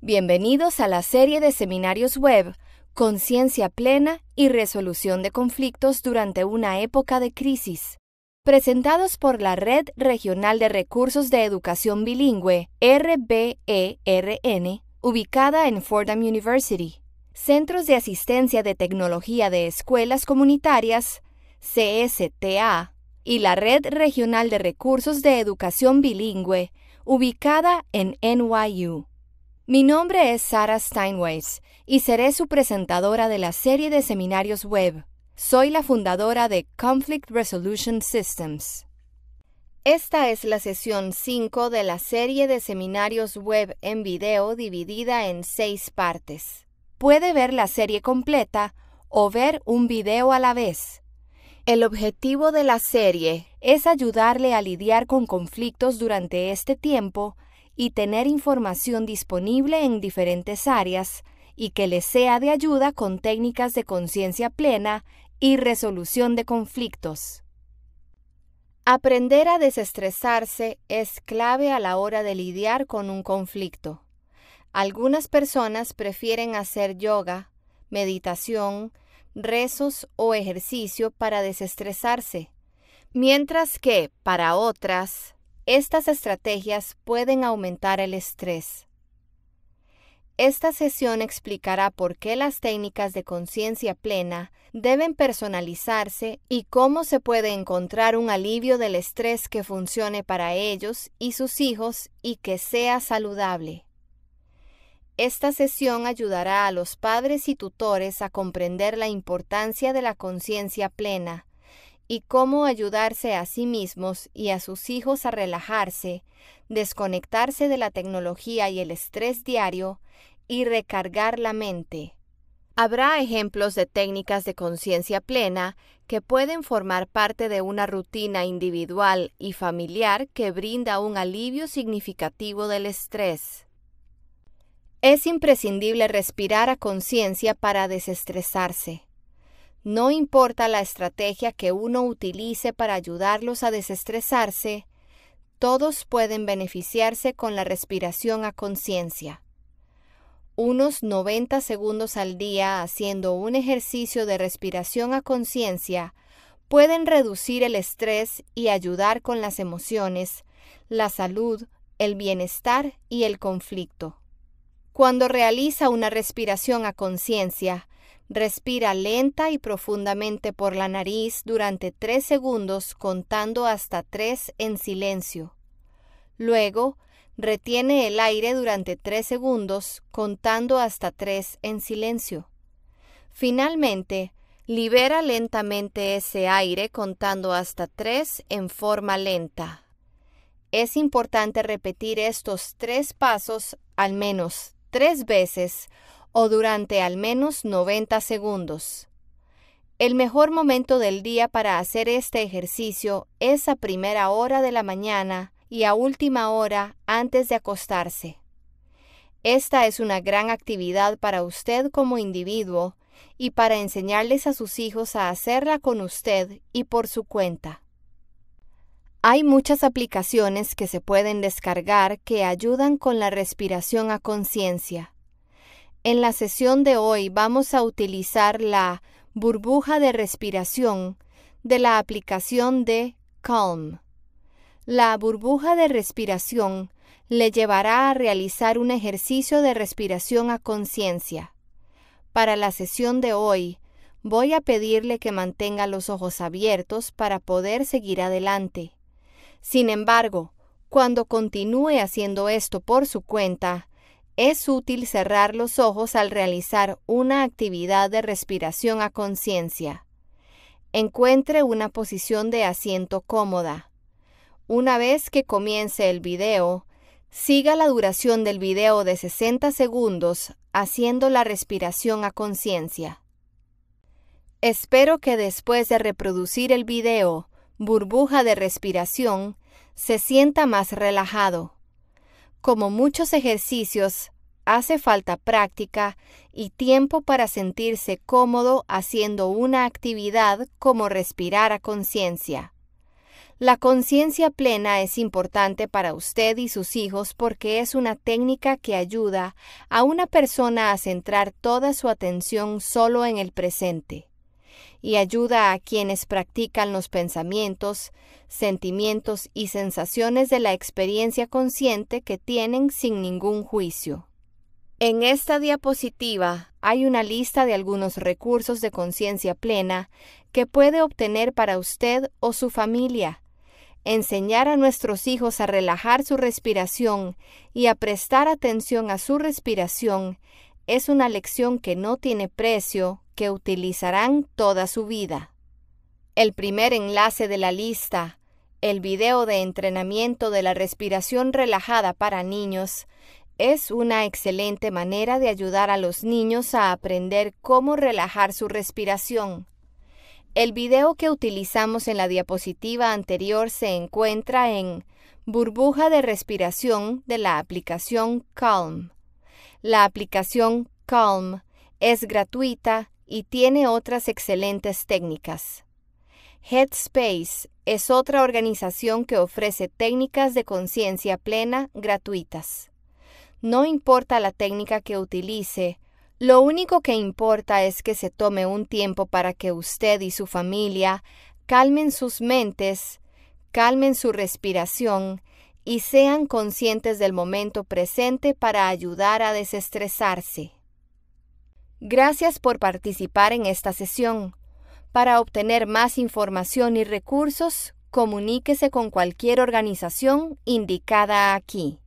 Bienvenidos a la serie de seminarios web Conciencia Plena y Resolución de Conflictos durante una época de crisis, presentados por la Red Regional de Recursos de Educación Bilingüe, RBERN, ubicada en Fordham University, Centros de Asistencia de Tecnología de Escuelas Comunitarias, CSTA, y la Red Regional de Recursos de Educación Bilingüe, ubicada en NYU. Mi nombre es Sara Steinways y seré su presentadora de la serie de seminarios web. Soy la fundadora de Conflict Resolution Systems. Esta es la sesión 5 de la serie de seminarios web en video dividida en seis partes. Puede ver la serie completa o ver un video a la vez. El objetivo de la serie es ayudarle a lidiar con conflictos durante este tiempo y tener información disponible en diferentes áreas y que les sea de ayuda con técnicas de conciencia plena y resolución de conflictos. Aprender a desestresarse es clave a la hora de lidiar con un conflicto. Algunas personas prefieren hacer yoga, meditación, rezos o ejercicio para desestresarse, mientras que, para otras, estas estrategias pueden aumentar el estrés. Esta sesión explicará por qué las técnicas de conciencia plena deben personalizarse y cómo se puede encontrar un alivio del estrés que funcione para ellos y sus hijos y que sea saludable. Esta sesión ayudará a los padres y tutores a comprender la importancia de la conciencia plena y cómo ayudarse a sí mismos y a sus hijos a relajarse, desconectarse de la tecnología y el estrés diario y recargar la mente. Habrá ejemplos de técnicas de conciencia plena que pueden formar parte de una rutina individual y familiar que brinda un alivio significativo del estrés. Es imprescindible respirar a conciencia para desestresarse. No importa la estrategia que uno utilice para ayudarlos a desestresarse, todos pueden beneficiarse con la respiración a conciencia. Unos 90 segundos al día haciendo un ejercicio de respiración a conciencia pueden reducir el estrés y ayudar con las emociones, la salud, el bienestar y el conflicto. Cuando realiza una respiración a conciencia, Respira lenta y profundamente por la nariz durante 3 segundos contando hasta 3 en silencio. Luego, retiene el aire durante 3 segundos contando hasta 3 en silencio. Finalmente, libera lentamente ese aire contando hasta 3 en forma lenta. Es importante repetir estos tres pasos al menos tres veces o durante al menos 90 segundos. El mejor momento del día para hacer este ejercicio es a primera hora de la mañana y a última hora antes de acostarse. Esta es una gran actividad para usted como individuo y para enseñarles a sus hijos a hacerla con usted y por su cuenta. Hay muchas aplicaciones que se pueden descargar que ayudan con la respiración a conciencia. En la sesión de hoy vamos a utilizar la burbuja de respiración de la aplicación de Calm. La burbuja de respiración le llevará a realizar un ejercicio de respiración a conciencia. Para la sesión de hoy, voy a pedirle que mantenga los ojos abiertos para poder seguir adelante. Sin embargo, cuando continúe haciendo esto por su cuenta, es útil cerrar los ojos al realizar una actividad de respiración a conciencia. Encuentre una posición de asiento cómoda. Una vez que comience el video, siga la duración del video de 60 segundos haciendo la respiración a conciencia. Espero que después de reproducir el video, burbuja de respiración, se sienta más relajado. Como muchos ejercicios, hace falta práctica y tiempo para sentirse cómodo haciendo una actividad como respirar a conciencia. La conciencia plena es importante para usted y sus hijos porque es una técnica que ayuda a una persona a centrar toda su atención solo en el presente y ayuda a quienes practican los pensamientos, sentimientos y sensaciones de la experiencia consciente que tienen sin ningún juicio. En esta diapositiva hay una lista de algunos recursos de conciencia plena que puede obtener para usted o su familia. Enseñar a nuestros hijos a relajar su respiración y a prestar atención a su respiración es una lección que no tiene precio que utilizarán toda su vida. El primer enlace de la lista, el video de entrenamiento de la respiración relajada para niños, es una excelente manera de ayudar a los niños a aprender cómo relajar su respiración. El video que utilizamos en la diapositiva anterior se encuentra en Burbuja de respiración de la aplicación Calm. La aplicación Calm es gratuita y tiene otras excelentes técnicas. Headspace es otra organización que ofrece técnicas de conciencia plena gratuitas. No importa la técnica que utilice, lo único que importa es que se tome un tiempo para que usted y su familia calmen sus mentes, calmen su respiración y sean conscientes del momento presente para ayudar a desestresarse. Gracias por participar en esta sesión. Para obtener más información y recursos, comuníquese con cualquier organización indicada aquí.